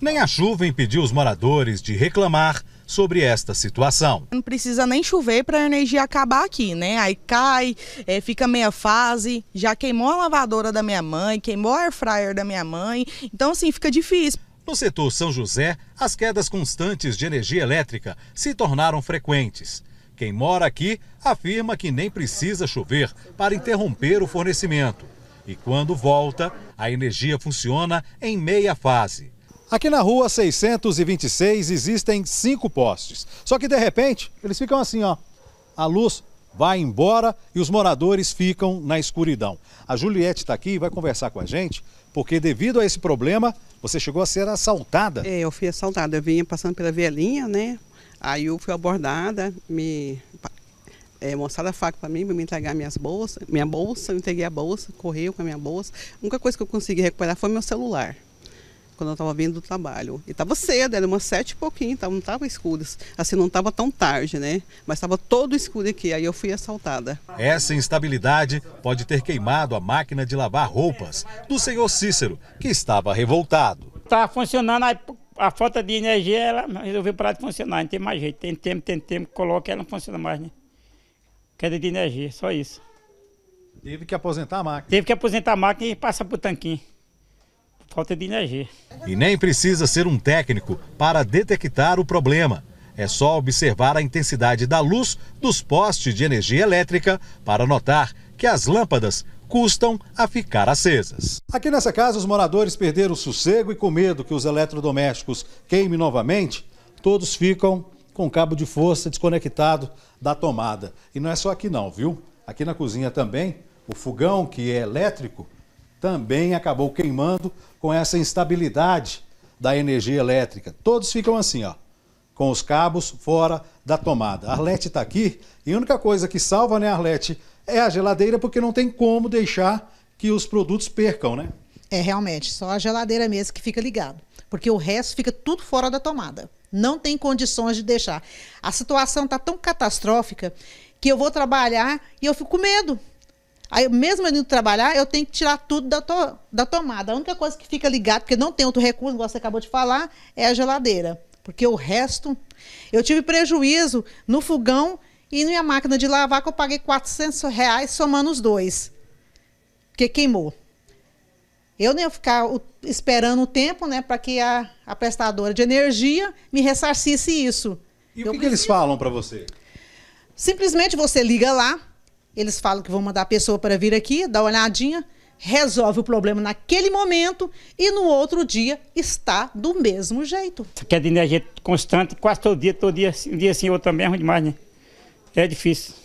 Nem a chuva impediu os moradores de reclamar sobre esta situação. Não precisa nem chover para a energia acabar aqui, né? Aí cai, é, fica meia fase, já queimou a lavadora da minha mãe, queimou a air fryer da minha mãe, então assim fica difícil. No setor São José, as quedas constantes de energia elétrica se tornaram frequentes. Quem mora aqui afirma que nem precisa chover para interromper o fornecimento. E quando volta, a energia funciona em meia fase. Aqui na rua 626 existem cinco postes. Só que de repente eles ficam assim, ó. A luz vai embora e os moradores ficam na escuridão. A Juliette está aqui e vai conversar com a gente, porque devido a esse problema, você chegou a ser assaltada. É, eu fui assaltada. Eu vinha passando pela vielinha, né? Aí eu fui abordada, me é, mostraram a faca para mim, para me entregar minhas bolsas, minha bolsa, eu entreguei a bolsa, correu com a minha bolsa. A única coisa que eu consegui recuperar foi meu celular quando eu estava vindo do trabalho. E estava cedo, era umas sete e pouquinho, então tava, não estava escuro. Assim, não estava tão tarde, né? Mas estava todo escuro aqui, aí eu fui assaltada. Essa instabilidade pode ter queimado a máquina de lavar roupas do senhor Cícero, que estava revoltado. Estava funcionando, aí a falta de energia, ela resolveu parar de funcionar, não tem mais jeito. Tem tempo, tem tempo, coloca, ela não funciona mais, né? Queda de energia, só isso. Teve que aposentar a máquina. Teve que aposentar a máquina e passar o tanquinho falta de energia. E nem precisa ser um técnico para detectar o problema. É só observar a intensidade da luz dos postes de energia elétrica para notar que as lâmpadas custam a ficar acesas. Aqui nessa casa, os moradores perderam o sossego e com medo que os eletrodomésticos queimem novamente, todos ficam com o cabo de força desconectado da tomada. E não é só aqui não, viu? Aqui na cozinha também, o fogão que é elétrico também acabou queimando com essa instabilidade da energia elétrica. Todos ficam assim, ó, com os cabos fora da tomada. A Arlete está aqui e a única coisa que salva, né, Arlete, é a geladeira, porque não tem como deixar que os produtos percam, né? É, realmente, só a geladeira mesmo que fica ligada porque o resto fica tudo fora da tomada. Não tem condições de deixar. A situação está tão catastrófica que eu vou trabalhar e eu fico com medo. Aí, mesmo indo trabalhar, eu tenho que tirar tudo da, to da tomada. A única coisa que fica ligada, porque não tem outro recurso, igual você acabou de falar, é a geladeira. Porque o resto. Eu tive prejuízo no fogão e na minha máquina de lavar, que eu paguei 400 reais somando os dois. Porque queimou. Eu nem ia ficar esperando o tempo né, para que a, a prestadora de energia me ressarcisse isso. E o que, que eles falam para você? Simplesmente você liga lá, eles falam que vão mandar a pessoa para vir aqui, dar uma olhadinha, resolve o problema naquele momento e no outro dia está do mesmo jeito. dizer, de né, energia constante, quase todo dia, todo dia, um dia assim, outro também é ruim demais, né? É difícil.